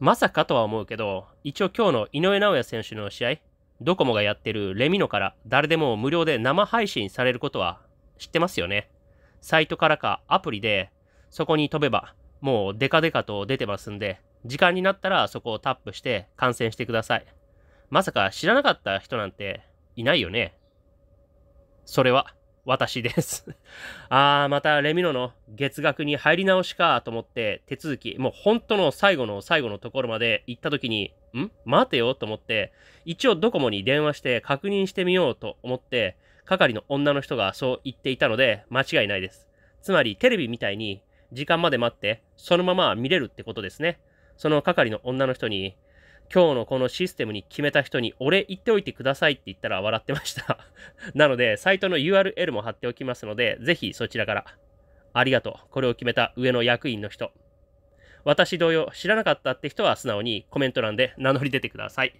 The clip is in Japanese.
まさかとは思うけど、一応今日の井上尚弥選手の試合、ドコモがやってるレミノから誰でも無料で生配信されることは知ってますよね。サイトからかアプリで、そこに飛べば、もうデカデカと出てますんで、時間になったらそこをタップして観戦してください。まさか知らなかった人なんていないよね。それは、私です ああ、またレミノの月額に入り直しかと思って、手続き、もう本当の最後の最後のところまで行った時に、ん待てよと思って、一応ドコモに電話して確認してみようと思って、係の女の人がそう言っていたので、間違いないです。つまりテレビみたいに時間まで待って、そのまま見れるってことですね。その係の女の人に、今日のこのシステムに決めた人に俺言っておいてくださいって言ったら笑ってました なので、サイトの URL も貼っておきますので、ぜひそちらから。ありがとう。これを決めた上の役員の人。私同様、知らなかったって人は素直にコメント欄で名乗り出てください。